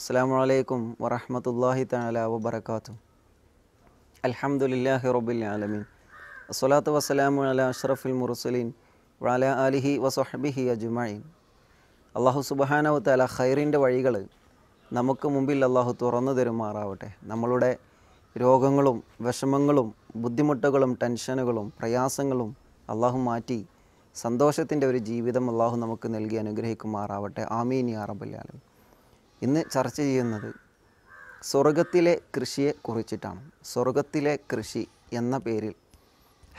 അസ്സാം വലൈക്കും വറഹമത്തല്ലാഹി തല വബർക്കാത്തു അലഹമുല്ലാഹി റബുൽ ആലമീൻ അസ്വലാത്തു വസ്സലാമു അല അഷ്റഫുൽ മുറുസലീൻ വാല അലിഹി വസഹബിഹി അജുമായി അള്ളാഹു സുബഹാനവു തല ഖൈറിൻ്റെ വഴികൾ നമുക്ക് മുമ്പിൽ അള്ളാഹു തുറന്നു തരുമാറാവട്ടെ നമ്മളുടെ രോഗങ്ങളും വിഷമങ്ങളും ബുദ്ധിമുട്ടുകളും ടെൻഷനുകളും പ്രയാസങ്ങളും അള്ളാഹു മാറ്റി സന്തോഷത്തിൻ്റെ ഒരു ജീവിതം അള്ളാഹു നമുക്ക് നൽകി അനുഗ്രഹിക്കുമാറാവട്ടെ ആമീൻ യാ റബുല്ലാലമീൻ ഇന്ന് ചർച്ച ചെയ്യുന്നത് സ്വർഗത്തിലെ കൃഷിയെ കുറിച്ചിട്ടാണ് സ്വർഗത്തിലെ കൃഷി എന്ന പേരിൽ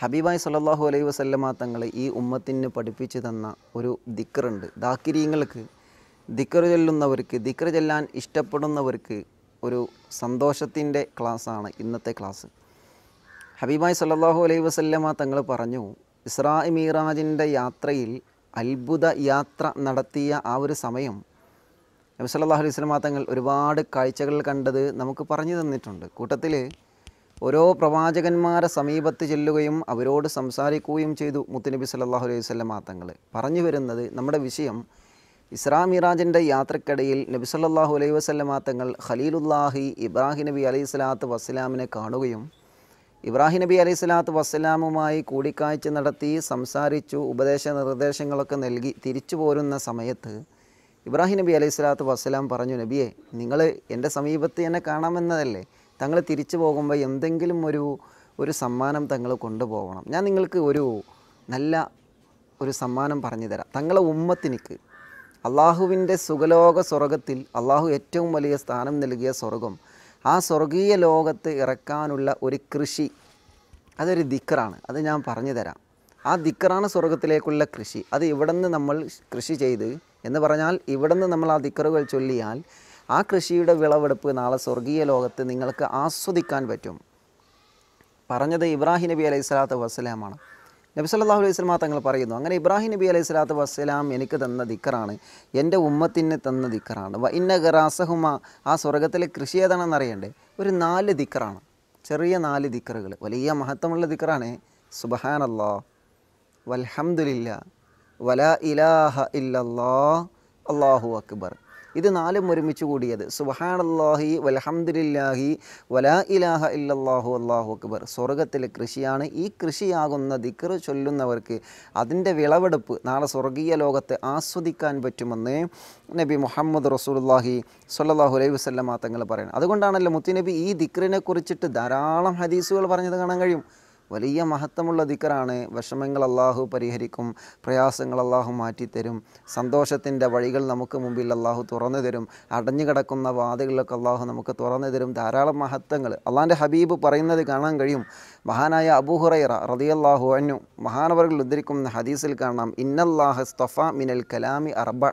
ഹബീബായ് സല്ലാഹു അലൈഹി വസല്ലമ തങ്ങളെ ഈ ഉമ്മത്തിന് പഠിപ്പിച്ചു തന്ന ഒരു ദിക്കറുണ്ട് ദാക്കിരിയങ്ങൾക്ക് ദിക്കർ ചൊല്ലുന്നവർക്ക് ദിക്കർ ചെല്ലാൻ ഇഷ്ടപ്പെടുന്നവർക്ക് ഒരു സന്തോഷത്തിൻ്റെ ക്ലാസ്സാണ് ഇന്നത്തെ ക്ലാസ് ഹബീബായ് സല്ലാഹു അലൈഹി വസല്ലമ തങ്ങൾ പറഞ്ഞു ഇസ്രാ മീറാജിൻ്റെ യാത്രയിൽ അത്ഭുത യാത്ര നടത്തിയ ആ ഒരു സമയം നബി സല്ലല്ലാഹു അലൈഹി സ്വലമാ തങ്ങൾ ഒരുപാട് കാഴ്ചകൾ കണ്ടത് നമുക്ക് പറഞ്ഞു തന്നിട്ടുണ്ട് കൂട്ടത്തിൽ ഓരോ പ്രവാചകന്മാരെ സമീപത്ത് ചെല്ലുകയും അവരോട് സംസാരിക്കുകയും ചെയ്തു മുത്തുനബി സല്ലാഹു അലൈഹി സ്വലമാ തങ്ങൾ പറഞ്ഞു വരുന്നത് നമ്മുടെ വിഷയം ഇസ്രാ മിറാജിൻ്റെ യാത്രക്കിടയിൽ നബി സല്ലാഹു അലൈഹി വസ്ലമാ തങ്ങൾ ഖലീലുല്ലാഹി ഇബ്രാഹിം നബി അലൈഹി സ്വലാത്തു വസ്സലാമിനെ കാണുകയും ഇബ്രാഹിം നബി അലൈഹി സ്വലാത്തു വസ്സലാമുമായി കൂടിക്കാഴ്ച നടത്തി സംസാരിച്ചു ഉപദേശ നിർദ്ദേശങ്ങളൊക്കെ നൽകി തിരിച്ചു പോരുന്ന സമയത്ത് ഇബ്രാഹിം നബി അലൈഹി സ്വലാത്തു വസ്സലാം പറഞ്ഞു നബിയെ നിങ്ങൾ എൻ്റെ സമീപത്ത് എന്നെ കാണാമെന്നതല്ലേ തങ്ങൾ തിരിച്ചു പോകുമ്പോൾ എന്തെങ്കിലും ഒരു ഒരു സമ്മാനം തങ്ങൾ കൊണ്ടുപോകണം ഞാൻ നിങ്ങൾക്ക് ഒരു നല്ല ഒരു സമ്മാനം പറഞ്ഞു തരാം തങ്ങളെ ഉമ്മത്തിനിക്ക് അള്ളാഹുവിൻ്റെ സുഖലോക സ്വർഗത്തിൽ അള്ളാഹു ഏറ്റവും വലിയ സ്ഥാനം നൽകിയ സ്വർഗം ആ സ്വർഗീയ ലോകത്ത് ഇറക്കാനുള്ള ഒരു കൃഷി അതൊരു ദിക്കറാണ് അത് ഞാൻ പറഞ്ഞു തരാം ആ ദിക്കറാണ് സ്വർഗത്തിലേക്കുള്ള കൃഷി അത് ഇവിടെ നിന്ന് നമ്മൾ കൃഷി ചെയ്ത് എന്ന് പറഞ്ഞാൽ ഇവിടെ നിന്ന് നമ്മൾ ആ ദിക്കറുകൾ ചൊല്ലിയാൽ ആ കൃഷിയുടെ വിളവെടുപ്പ് നാളെ സ്വർഗീയ ലോകത്ത് നിങ്ങൾക്ക് ആസ്വദിക്കാൻ പറ്റും പറഞ്ഞത് ഇബ്രാഹിം നബി അലൈഹി സ്വലാത്തു വസ്സലാമാണ് നബി സല്ലാഹു അലൈഹി സ്വലാ തങ്ങൾ പറയുന്നു അങ്ങനെ ഇബ്രാഹിം നബി അലൈഹി സ്വലാത്തു വസ്സലാം എനിക്ക് തന്ന ദിക്കറാണ് എൻ്റെ ഉമ്മത്തിന് തന്ന ദിക്കറാണ് വ ഇന്ന ഗറാസഹുമ ആ സ്വർഗത്തിലെ കൃഷി ഏതാണെന്ന് അറിയണ്ടേ ഒരു നാല് ദിക്കറാണ് ചെറിയ നാല് ദിക്കറുകൾ വലിയ മഹത്വമുള്ള ദിക്കറാണ് സുബഹാനല്ലോ വൽഹമുല്ല വല ഇലാഹ ഇല്ലല്ലാ അള്ളാഹു അക്ബർ ഇത് നാലും ഒരുമിച്ച് കൂടിയത് സുബഹാനല്ലാഹി വലഹമ്മദില്ലാഹി വലാ ഇലാഹ ഇല്ലല്ലാഹു അള്ളാഹു അക്ബർ സ്വർഗത്തിലെ കൃഷിയാണ് ഈ കൃഷിയാകുന്ന ദിക്കർ ചൊല്ലുന്നവർക്ക് അതിൻ്റെ വിളവെടുപ്പ് നാളെ സ്വർഗീയ ലോകത്തെ ആസ്വദിക്കാൻ പറ്റുമെന്ന് നബി മുഹമ്മദ് റസൂലുല്ലാഹി സല്ലാഹു അലൈഹി വസ്ലമാ തങ്ങൾ പറയുന്നത് അതുകൊണ്ടാണല്ലോ മുത്തുനബി ഈ ദിക്കറിനെ കുറിച്ചിട്ട് ധാരാളം ഹദീസുകൾ പറഞ്ഞത് കാണാൻ കഴിയും വലിയ മഹത്വമുള്ള ദിക്കറാണ് വിഷമങ്ങൾ അള്ളാഹു പരിഹരിക്കും പ്രയാസങ്ങൾ അള്ളാഹു മാറ്റിത്തരും സന്തോഷത്തിൻ്റെ വഴികൾ നമുക്ക് മുമ്പിൽ അള്ളാഹു തുറന്നു തരും അടഞ്ഞു കിടക്കുന്ന വാദികളിലൊക്കെ അള്ളാഹു നമുക്ക് തുറന്നു തരും ധാരാളം മഹത്വങ്ങൾ അള്ളാൻ്റെ ഹബീബ് പറയുന്നത് കാണാൻ കഴിയും മഹാനായ അബൂഹുറൈറ റതിയല്ലാഹു അന്നു മഹാനവർകൾ ഉദ്ധരിക്കുന്ന ഹദീസിൽ കാണാം ഇന്നല്ലാഹ സ്തഫ മിനൽ കലാമി അറബ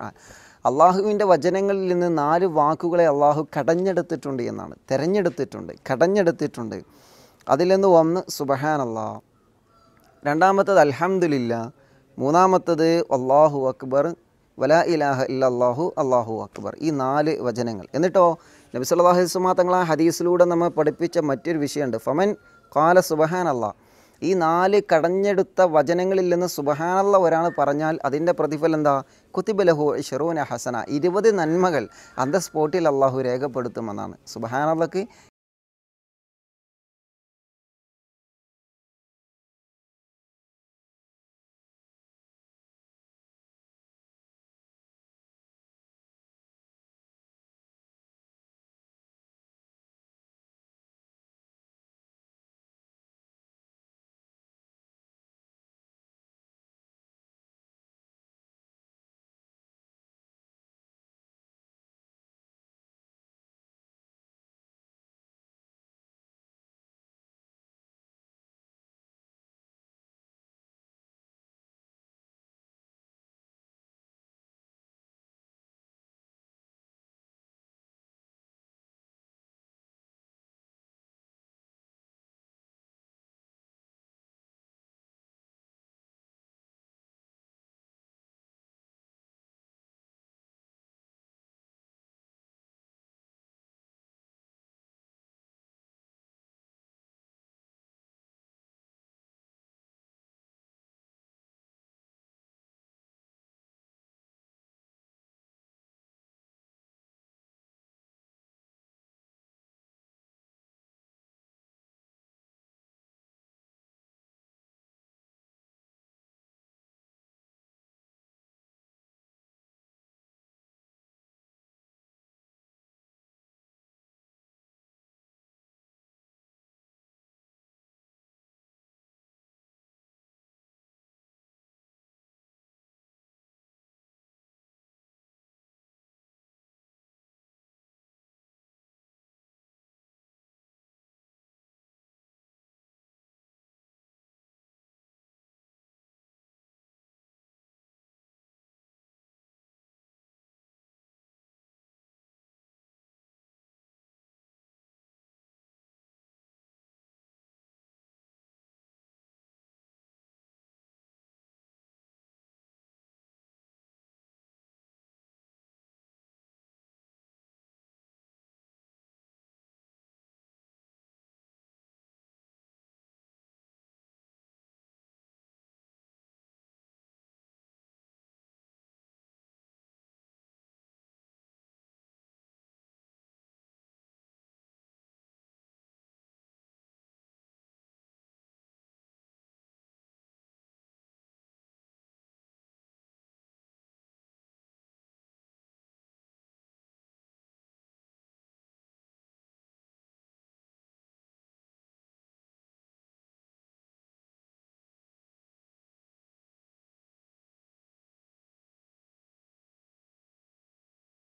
അള്ളാഹുവിൻ്റെ വചനങ്ങളിൽ നിന്ന് നാല് വാക്കുകളെ അള്ളാഹു കടഞ്ഞെടുത്തിട്ടുണ്ട് എന്നാണ് തിരഞ്ഞെടുത്തിട്ടുണ്ട് കടഞ്ഞെടുത്തിട്ടുണ്ട് അതിൽ നിന്ന് ഒന്ന് സുബഹാനല്ല രണ്ടാമത്തത് അൽഹംദുലില്ല മൂന്നാമത്തത് അള്ളാഹു അക്ബർ വല ഇലാഹ ഇല്ല അള്ളാഹു അക്ബർ ഈ നാല് വചനങ്ങൾ എന്നിട്ടോ നബി സല്ലാഹു വസ്മാ ആ ഹദീസിലൂടെ നമ്മൾ പഠിപ്പിച്ച മറ്റൊരു വിഷയമുണ്ട് ഫമൻ കാല സുബഹാൻ ഈ നാല് കടഞ്ഞെടുത്ത വചനങ്ങളിൽ നിന്ന് സുബഹാനുള്ള ഒരാൾ പറഞ്ഞാൽ അതിൻ്റെ പ്രതിഫലം എന്താ കുത്തിബലഹു ഷെറൂന ഹസന ഇരുപത് നന്മകൾ അന്ത സ്പോട്ടിൽ അള്ളാഹു രേഖപ്പെടുത്തുമെന്നാണ് സുബഹാനുള്ളക്ക്